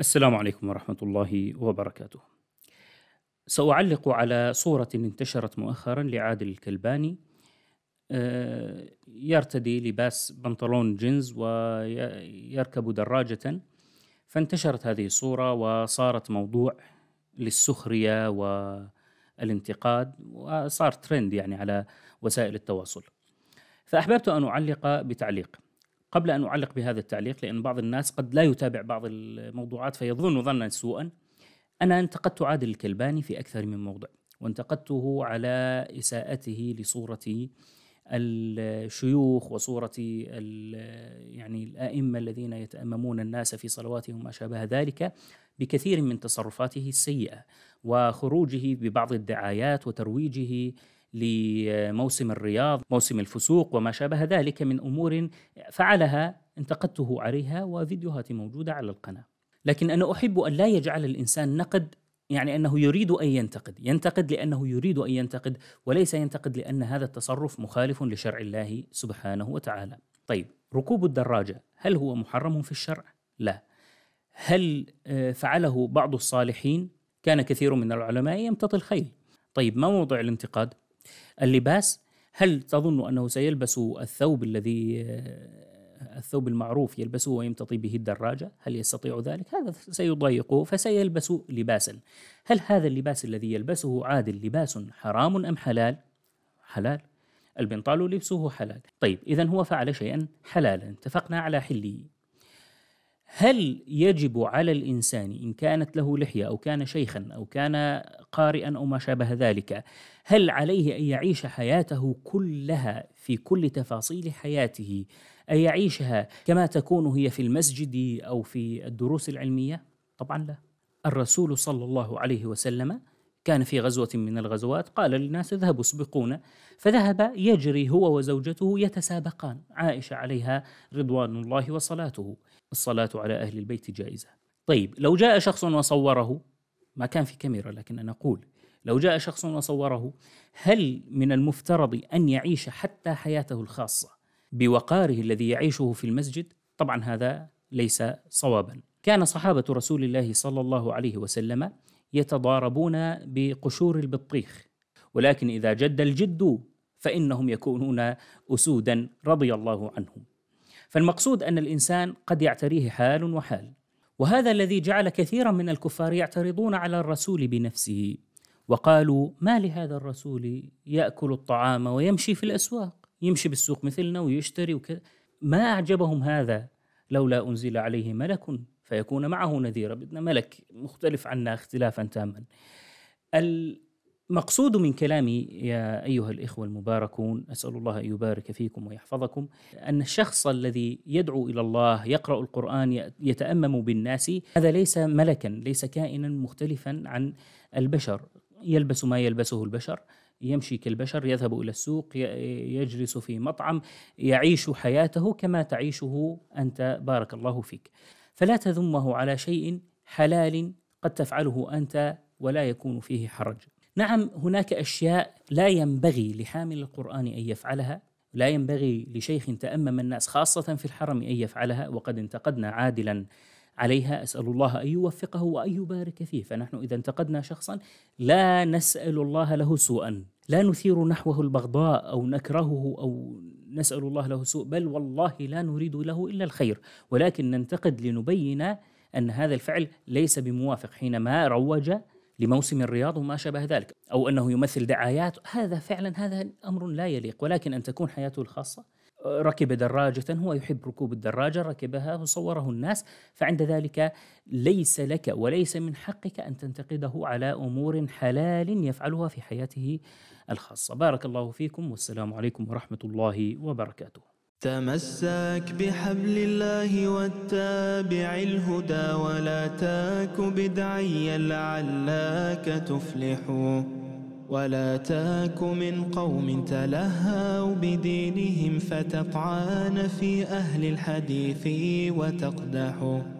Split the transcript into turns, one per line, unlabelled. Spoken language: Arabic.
السلام عليكم ورحمة الله وبركاته. سأعلق على صورة انتشرت مؤخرا لعادل الكلباني آه، يرتدي لباس بنطلون جينز ويركب دراجة فانتشرت هذه الصورة وصارت موضوع للسخرية والانتقاد وصار ترند يعني على وسائل التواصل. فأحببت أن أعلق بتعليق قبل أن أعلق بهذا التعليق لأن بعض الناس قد لا يتابع بعض الموضوعات فيظن ظنا سوءا أنا انتقدت عادل الكلباني في أكثر من موضع وانتقدته على إساءته لصورة الشيوخ وصورة يعني الأئمة الذين يتأممون الناس في صلواتهم وما شابه ذلك بكثير من تصرفاته السيئة وخروجه ببعض الدعايات وترويجه لموسم الرياض موسم الفسوق وما شابه ذلك من أمور فعلها انتقدته عليها وفيديوهاتي موجودة على القناة لكن أنا أحب أن لا يجعل الإنسان نقد يعني أنه يريد أن ينتقد ينتقد لأنه يريد أن ينتقد وليس ينتقد لأن هذا التصرف مخالف لشرع الله سبحانه وتعالى طيب ركوب الدراجة هل هو محرم في الشرع؟ لا هل آه، فعله بعض الصالحين؟ كان كثير من العلماء يمتطي الخيل طيب ما موضع الانتقاد؟ اللباس هل تظن انه سيلبس الثوب الذي الثوب المعروف يلبسه ويمتطي به الدراجه هل يستطيع ذلك هذا سيضايقه فسيلبس لباسا هل هذا اللباس الذي يلبسه عادل لباس حرام ام حلال حلال البنطال لبسه حلال طيب اذا هو فعل شيئا حلالا اتفقنا على حله هل يجب على الانسان ان كانت له لحيه او كان شيخا او كان قارئا أو ما شابه ذلك هل عليه أن يعيش حياته كلها في كل تفاصيل حياته أن يعيشها كما تكون هي في المسجد أو في الدروس العلمية؟ طبعا لا الرسول صلى الله عليه وسلم كان في غزوة من الغزوات قال للناس اذهبوا سبقونا فذهب يجري هو وزوجته يتسابقان عائشة عليها رضوان الله وصلاته الصلاة على أهل البيت جائزة طيب لو جاء شخص وصوره ما كان في كاميرا لكن أنا أقول لو جاء شخص وصوره هل من المفترض أن يعيش حتى حياته الخاصة بوقاره الذي يعيشه في المسجد؟ طبعا هذا ليس صوابا كان صحابة رسول الله صلى الله عليه وسلم يتضاربون بقشور البطيخ ولكن إذا جد الجد فإنهم يكونون أسودا رضي الله عنهم فالمقصود أن الإنسان قد يعتريه حال وحال وهذا الذي جعل كثيرا من الكفار يعترضون على الرسول بنفسه وقالوا ما لهذا الرسول ياكل الطعام ويمشي في الاسواق يمشي بالسوق مثلنا ويشتري وكذا ما اعجبهم هذا لولا انزل عليه ملك فيكون معه نذيرا بدنا ملك مختلف عنا اختلافا تاما مقصود من كلامي يا ايها الاخوه المباركون اسال الله ان يبارك فيكم ويحفظكم ان الشخص الذي يدعو الى الله يقرا القران يتامم بالناس هذا ليس ملكا ليس كائنا مختلفا عن البشر يلبس ما يلبسه البشر يمشي كالبشر يذهب الى السوق يجلس في مطعم يعيش حياته كما تعيشه انت بارك الله فيك فلا تذمه على شيء حلال قد تفعله انت ولا يكون فيه حرج نعم هناك اشياء لا ينبغي لحامل القران ان يفعلها لا ينبغي لشيخ تامم الناس خاصه في الحرم ان يفعلها وقد انتقدنا عادلا عليها اسال الله ان يوفقه وان يبارك فيه فنحن اذا انتقدنا شخصا لا نسال الله له سوءا لا نثير نحوه البغضاء او نكرهه او نسال الله له سوء بل والله لا نريد له الا الخير ولكن ننتقد لنبين ان هذا الفعل ليس بموافق حينما روج لموسم الرياض وما شابه ذلك أو أنه يمثل دعايات هذا فعلا هذا أمر لا يليق ولكن أن تكون حياته الخاصة ركب دراجة هو يحب ركوب الدراجة ركبها وصوره الناس فعند ذلك ليس لك وليس من حقك أن تنتقده على أمور حلال يفعلها في حياته الخاصة بارك الله فيكم والسلام عليكم ورحمة الله وبركاته تمسك بحبل الله واتبع الهدى ولا تاك بدعيا لعلك تفلح ولا تاك من قوم تلهوا بدينهم فتطعان في أهل الحديث وتقدحوا